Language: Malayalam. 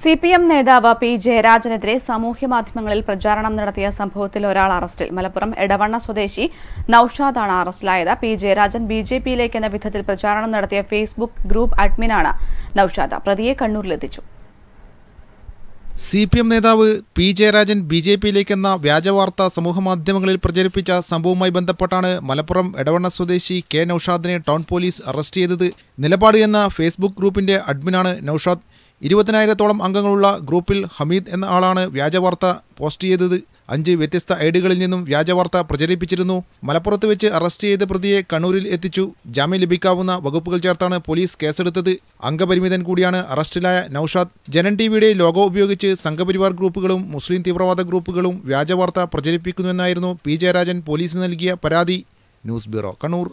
സി പി എം നേതാവ് പി ജയരാജനെതിരെ മാധ്യമങ്ങളിൽ പ്രചാരണം നടത്തിയ സംഭവത്തിൽ ഒരാൾ അറസ്റ്റിൽ മലപ്പുറം എടവണ്ണ സ്വദേശി നൌഷാദാണ് അറസ്റ്റിലായത് പി ജയരാജൻ ബി ജെ പിയിലേക്ക് എന്ന വിധത്തിൽ പ്രചാരണം നടത്തിയ ഫേസ്ബുക്ക് ഗ്രൂപ്പ് അഡ്മിനാണ് നൌഷാദ പ്രതിയെ കണ്ണൂരിലെത്തിച്ചു സി പി എം നേതാവ് പി ജയരാജൻ ബി ജെ പിയിലേക്കെന്ന വ്യാജവാർത്ത സമൂഹമാധ്യമങ്ങളിൽ പ്രചരിപ്പിച്ച സംഭവവുമായി ബന്ധപ്പെട്ടാണ് മലപ്പുറം എടവണ്ണ സ്വദേശി കെ നൌഷാദിനെ ടൗൺ പോലീസ് അറസ്റ്റ് ചെയ്തത് നിലപാട് എന്ന ഫേസ്ബുക്ക് ഗ്രൂപ്പിന്റെ അഡ്മിനാണ് നൌഷാദ് ഇരുപതിനായിരത്തോളം അംഗങ്ങളുള്ള ഗ്രൂപ്പിൽ ഹമീദ് എന്ന ആളാണ് വ്യാജവാർത്ത പോസ്റ്റ് ചെയ്തത് അഞ്ച് വ്യത്യസ്ത ഐഡികളിൽ നിന്നും വ്യാജവാർത്ത പ്രചരിപ്പിച്ചിരുന്നു മലപ്പുറത്ത് വെച്ച് അറസ്റ്റ് ചെയ്ത പ്രതിയെ കണ്ണൂരിൽ എത്തിച്ചു ജാമ്യം ലഭിക്കാവുന്ന വകുപ്പുകൾ ചേർത്താണ് പോലീസ് കേസെടുത്തത് അംഗപരിമിതൻ കൂടിയാണ് അറസ്റ്റിലായ നൌഷാദ് ജനൻ ടിവിയുടെ ലോഗോ ഉപയോഗിച്ച് സംഘപരിവാർ ഗ്രൂപ്പുകളും മുസ്ലിം തീവ്രവാദ ഗ്രൂപ്പുകളും വ്യാജവാർത്ത പ്രചരിപ്പിക്കുന്നുവെന്നായിരുന്നു പി ജയരാജൻ പോലീസിന് നൽകിയ പരാതി ന്യൂസ് ബ്യൂറോ കണ്ണൂർ